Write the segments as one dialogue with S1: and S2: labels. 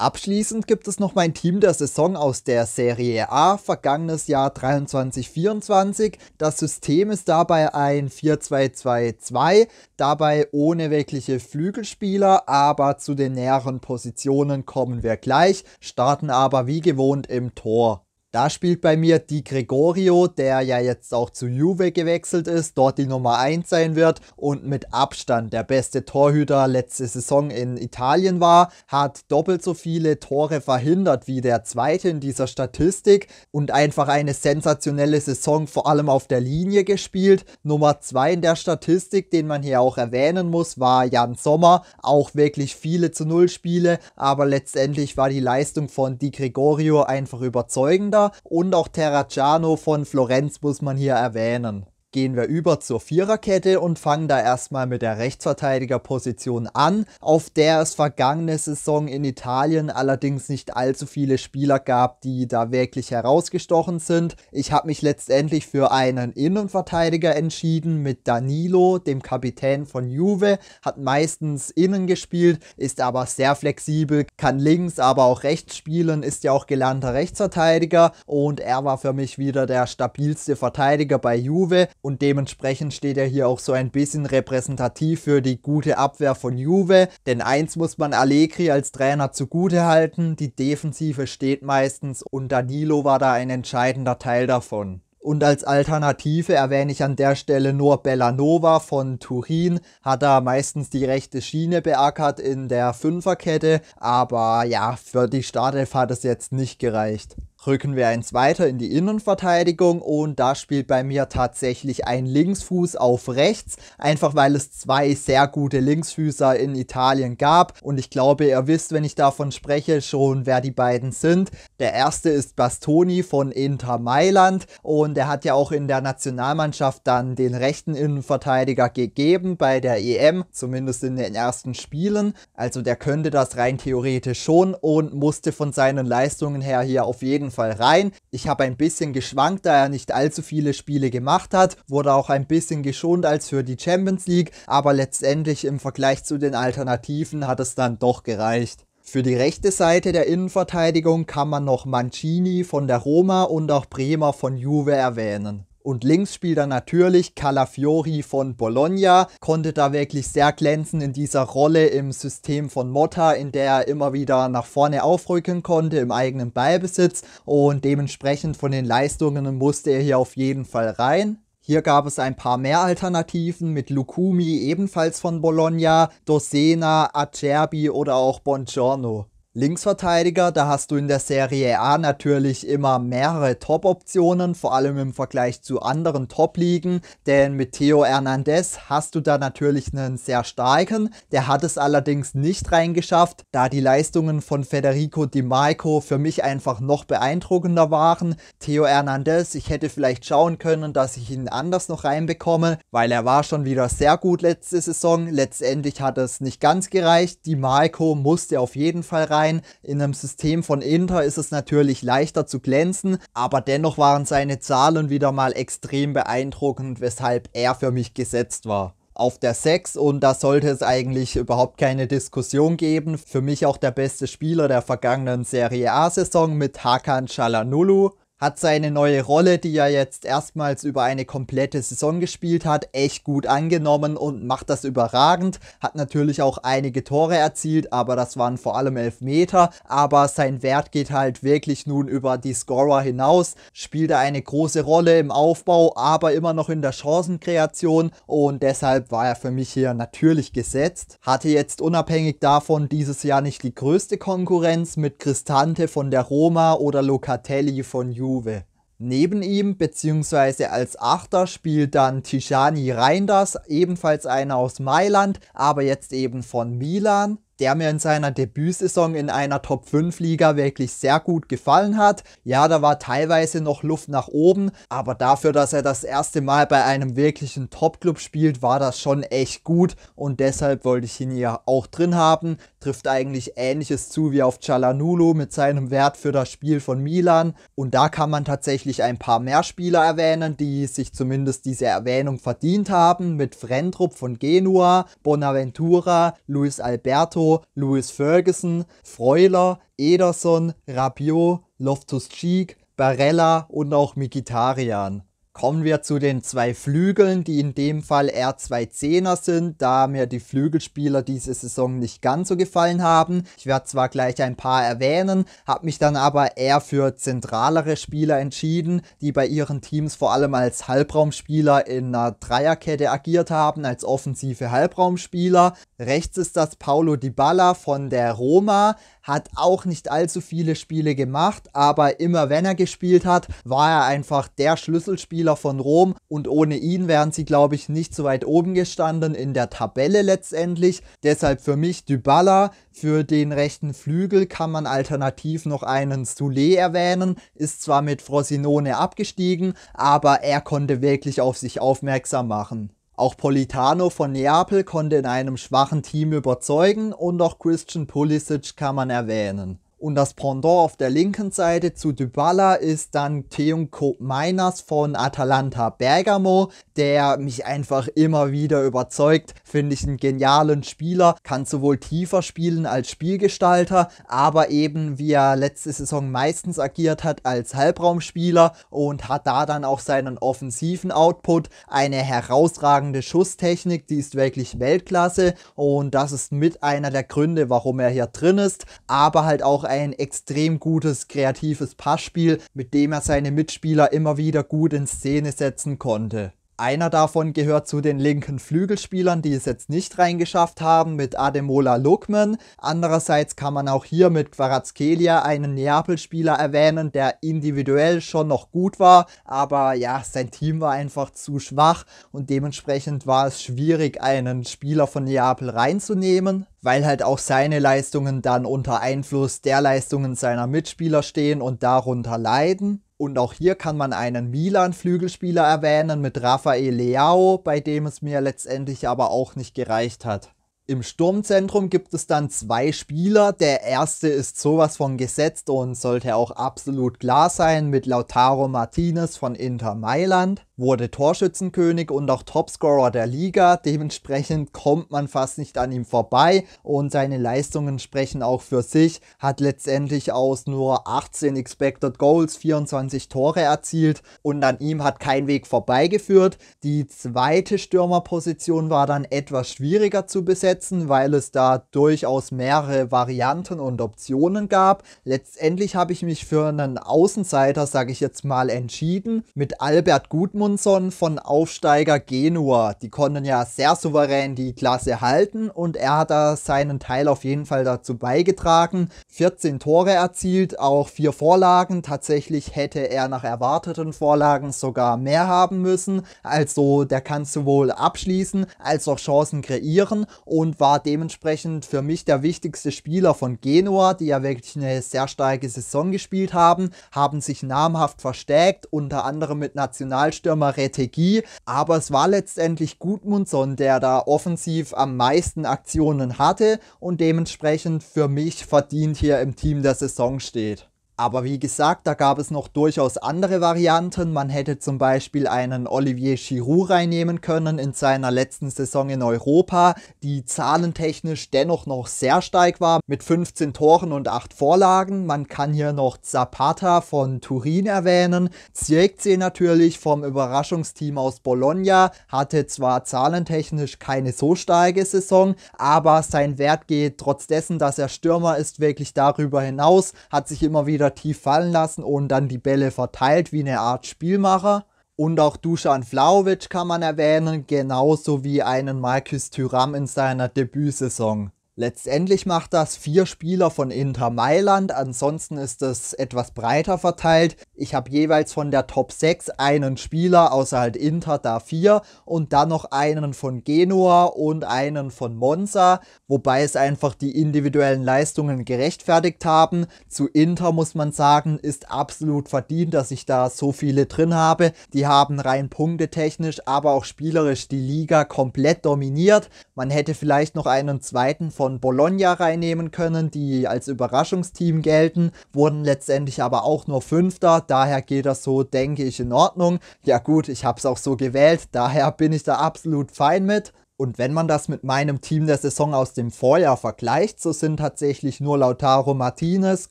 S1: Abschließend gibt es noch mein Team der Saison aus der Serie A, vergangenes Jahr 23-24. Das System ist dabei ein 4-2-2-2, dabei ohne wirkliche Flügelspieler, aber zu den näheren Positionen kommen wir gleich, starten aber wie gewohnt im Tor. Da spielt bei mir Di Gregorio, der ja jetzt auch zu Juve gewechselt ist, dort die Nummer 1 sein wird und mit Abstand der beste Torhüter letzte Saison in Italien war, hat doppelt so viele Tore verhindert wie der zweite in dieser Statistik und einfach eine sensationelle Saison vor allem auf der Linie gespielt. Nummer 2 in der Statistik, den man hier auch erwähnen muss, war Jan Sommer, auch wirklich viele zu Null Spiele, aber letztendlich war die Leistung von Di Gregorio einfach überzeugender Spieler und auch Terracciano von Florenz muss man hier erwähnen gehen wir über zur Viererkette und fangen da erstmal mit der Rechtsverteidigerposition an, auf der es vergangene Saison in Italien allerdings nicht allzu viele Spieler gab, die da wirklich herausgestochen sind. Ich habe mich letztendlich für einen Innenverteidiger entschieden mit Danilo, dem Kapitän von Juve, hat meistens innen gespielt, ist aber sehr flexibel, kann links, aber auch rechts spielen, ist ja auch gelernter Rechtsverteidiger und er war für mich wieder der stabilste Verteidiger bei Juve und dementsprechend steht er hier auch so ein bisschen repräsentativ für die gute Abwehr von Juve. Denn eins muss man Allegri als Trainer zugute halten, die Defensive steht meistens und Danilo war da ein entscheidender Teil davon. Und als Alternative erwähne ich an der Stelle nur Bellanova von Turin. Hat er meistens die rechte Schiene beackert in der Fünferkette. Aber ja, für die Startelf hat es jetzt nicht gereicht. Rücken wir eins weiter in die Innenverteidigung und da spielt bei mir tatsächlich ein Linksfuß auf rechts, einfach weil es zwei sehr gute Linksfüßer in Italien gab und ich glaube, ihr wisst, wenn ich davon spreche, schon wer die beiden sind. Der erste ist Bastoni von Inter Mailand und er hat ja auch in der Nationalmannschaft dann den rechten Innenverteidiger gegeben bei der EM, zumindest in den ersten Spielen. Also der könnte das rein theoretisch schon und musste von seinen Leistungen her hier auf jeden jeden Fall rein. Ich habe ein bisschen geschwankt, da er nicht allzu viele Spiele gemacht hat, wurde auch ein bisschen geschont als für die Champions League, aber letztendlich im Vergleich zu den Alternativen hat es dann doch gereicht. Für die rechte Seite der Innenverteidigung kann man noch Mancini von der Roma und auch Bremer von Juve erwähnen. Und links spielt er natürlich Calafiori von Bologna, konnte da wirklich sehr glänzen in dieser Rolle im System von Motta, in der er immer wieder nach vorne aufrücken konnte im eigenen Ballbesitz und dementsprechend von den Leistungen musste er hier auf jeden Fall rein. Hier gab es ein paar mehr Alternativen mit Lukumi ebenfalls von Bologna, Dosena, Acerbi oder auch Bongiorno. Linksverteidiger, da hast du in der Serie A natürlich immer mehrere Top-Optionen, vor allem im Vergleich zu anderen Top-Ligen, denn mit Theo Hernandez hast du da natürlich einen sehr starken, der hat es allerdings nicht reingeschafft, da die Leistungen von Federico Di Marco für mich einfach noch beeindruckender waren. Theo Hernandez, ich hätte vielleicht schauen können, dass ich ihn anders noch reinbekomme, weil er war schon wieder sehr gut letzte Saison, letztendlich hat es nicht ganz gereicht, Di Marco musste auf jeden Fall rein rein. In einem System von Inter ist es natürlich leichter zu glänzen, aber dennoch waren seine Zahlen wieder mal extrem beeindruckend, weshalb er für mich gesetzt war auf der 6 und da sollte es eigentlich überhaupt keine Diskussion geben. Für mich auch der beste Spieler der vergangenen Serie A-Saison mit Hakan Chalanulu hat seine neue Rolle, die er jetzt erstmals über eine komplette Saison gespielt hat, echt gut angenommen und macht das überragend. Hat natürlich auch einige Tore erzielt, aber das waren vor allem Elfmeter. Aber sein Wert geht halt wirklich nun über die Scorer hinaus. Spielt er eine große Rolle im Aufbau, aber immer noch in der Chancenkreation und deshalb war er für mich hier natürlich gesetzt. Hatte jetzt unabhängig davon dieses Jahr nicht die größte Konkurrenz mit Cristante von der Roma oder Locatelli von Juve Juve. Neben ihm bzw. als Achter spielt dann Tijani Reinders, ebenfalls einer aus Mailand, aber jetzt eben von Milan der mir in seiner Debütsaison in einer Top-5-Liga wirklich sehr gut gefallen hat. Ja, da war teilweise noch Luft nach oben, aber dafür, dass er das erste Mal bei einem wirklichen Top-Club spielt, war das schon echt gut und deshalb wollte ich ihn ja auch drin haben. Trifft eigentlich ähnliches zu wie auf Cialanulu mit seinem Wert für das Spiel von Milan und da kann man tatsächlich ein paar mehr Spieler erwähnen, die sich zumindest diese Erwähnung verdient haben mit Frentrup von Genua, Bonaventura, Luis Alberto Louis Ferguson, Freuler, Ederson, Rabiot, Loftus-Cheek, Barella und auch Mikitarian. Kommen wir zu den zwei Flügeln, die in dem Fall r 210 Zehner sind, da mir die Flügelspieler diese Saison nicht ganz so gefallen haben. Ich werde zwar gleich ein paar erwähnen, habe mich dann aber eher für zentralere Spieler entschieden, die bei ihren Teams vor allem als Halbraumspieler in einer Dreierkette agiert haben, als offensive Halbraumspieler. Rechts ist das Paulo Balla von der Roma, hat auch nicht allzu viele Spiele gemacht, aber immer wenn er gespielt hat, war er einfach der Schlüsselspieler von Rom und ohne ihn wären sie, glaube ich, nicht so weit oben gestanden in der Tabelle letztendlich. Deshalb für mich Dybala, für den rechten Flügel kann man alternativ noch einen Soule erwähnen, ist zwar mit Frosinone abgestiegen, aber er konnte wirklich auf sich aufmerksam machen. Auch Politano von Neapel konnte in einem schwachen Team überzeugen und auch Christian Pulisic kann man erwähnen und das Pendant auf der linken Seite zu Dybala ist dann Teunko Minas von Atalanta Bergamo, der mich einfach immer wieder überzeugt. Finde ich einen genialen Spieler, kann sowohl tiefer spielen als Spielgestalter, aber eben wie er letzte Saison meistens agiert hat als Halbraumspieler und hat da dann auch seinen offensiven Output. Eine herausragende Schusstechnik, die ist wirklich Weltklasse und das ist mit einer der Gründe, warum er hier drin ist, aber halt auch ein extrem gutes kreatives Passspiel, mit dem er seine Mitspieler immer wieder gut in Szene setzen konnte. Einer davon gehört zu den linken Flügelspielern, die es jetzt nicht reingeschafft haben, mit Ademola Lukman. Andererseits kann man auch hier mit Quarazkelia einen Neapel-Spieler erwähnen, der individuell schon noch gut war, aber ja, sein Team war einfach zu schwach und dementsprechend war es schwierig, einen Spieler von Neapel reinzunehmen weil halt auch seine Leistungen dann unter Einfluss der Leistungen seiner Mitspieler stehen und darunter leiden. Und auch hier kann man einen Milan-Flügelspieler erwähnen mit Rafael Leao, bei dem es mir letztendlich aber auch nicht gereicht hat. Im Sturmzentrum gibt es dann zwei Spieler. Der erste ist sowas von gesetzt und sollte auch absolut klar sein mit Lautaro Martinez von Inter Mailand wurde Torschützenkönig und auch Topscorer der Liga. Dementsprechend kommt man fast nicht an ihm vorbei und seine Leistungen sprechen auch für sich. Hat letztendlich aus nur 18 Expected Goals 24 Tore erzielt und an ihm hat kein Weg vorbeigeführt. Die zweite Stürmerposition war dann etwas schwieriger zu besetzen, weil es da durchaus mehrere Varianten und Optionen gab. Letztendlich habe ich mich für einen Außenseiter, sage ich jetzt mal, entschieden mit Albert Gutmund Edmundsson von Aufsteiger Genua. Die konnten ja sehr souverän die Klasse halten und er hat da seinen Teil auf jeden Fall dazu beigetragen. 14 Tore erzielt, auch vier Vorlagen. Tatsächlich hätte er nach erwarteten Vorlagen sogar mehr haben müssen. Also der kann sowohl abschließen als auch Chancen kreieren und war dementsprechend für mich der wichtigste Spieler von Genua, die ja wirklich eine sehr starke Saison gespielt haben, haben sich namhaft verstärkt, unter anderem mit Nationalstürmer mal Retegi, aber es war letztendlich Gudmundsson, der da offensiv am meisten Aktionen hatte und dementsprechend für mich verdient hier im Team der Saison steht. Aber wie gesagt, da gab es noch durchaus andere Varianten. Man hätte zum Beispiel einen Olivier Giroud reinnehmen können in seiner letzten Saison in Europa, die zahlentechnisch dennoch noch sehr steig war, mit 15 Toren und 8 Vorlagen. Man kann hier noch Zapata von Turin erwähnen, Zirkzee natürlich vom Überraschungsteam aus Bologna, hatte zwar zahlentechnisch keine so starke Saison, aber sein Wert geht trotz dessen, dass er Stürmer ist, wirklich darüber hinaus, hat sich immer wieder Abwehr tief fallen lassen und dann die Bälle verteilt wie eine Art Spielmacher. Und auch Dusan Vlaovic kann man erwähnen, genauso wie einen Markus Thuram in seiner Debütsaison. Letztendlich macht das vier Spieler von Inter Mailand, ansonsten ist es etwas breiter verteilt. Ich habe jeweils von der Top 6 einen Spieler, außer halt Inter da vier und dann noch einen von Genua und einen von Monza, wobei es einfach die individuellen Leistungen gerechtfertigt haben. Zu Inter muss man sagen, ist absolut verdient, dass ich da so viele drin habe. Die haben rein punktetechnisch, aber auch spielerisch die Liga komplett dominiert. Man hätte vielleicht noch einen zweiten von von Bologna reinnehmen können, die als Überraschungsteam gelten, wurden letztendlich aber auch nur Fünfter. Daher geht das so, denke ich, in Ordnung. Ja gut, ich habe es auch so gewählt, daher bin ich da absolut fein mit. Und wenn man das mit meinem Team der Saison aus dem Vorjahr vergleicht, so sind tatsächlich nur Lautaro Martinez,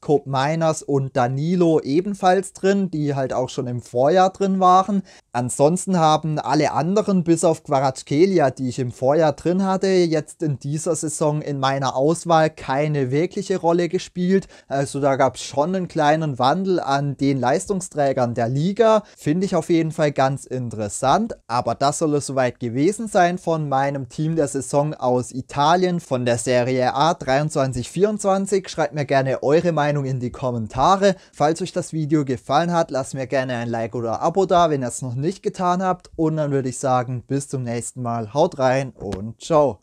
S1: Cobb Miners und Danilo ebenfalls drin, die halt auch schon im Vorjahr drin waren. Ansonsten haben alle anderen, bis auf Quaratskelia, die ich im Vorjahr drin hatte, jetzt in dieser Saison in meiner Auswahl keine wirkliche Rolle gespielt. Also da gab es schon einen kleinen Wandel an den Leistungsträgern der Liga. Finde ich auf jeden Fall ganz interessant, aber das soll es soweit gewesen sein von meinem einem Team der Saison aus Italien von der Serie A 23-24. Schreibt mir gerne eure Meinung in die Kommentare. Falls euch das Video gefallen hat, lasst mir gerne ein Like oder Abo da, wenn ihr es noch nicht getan habt. Und dann würde ich sagen, bis zum nächsten Mal. Haut rein und ciao.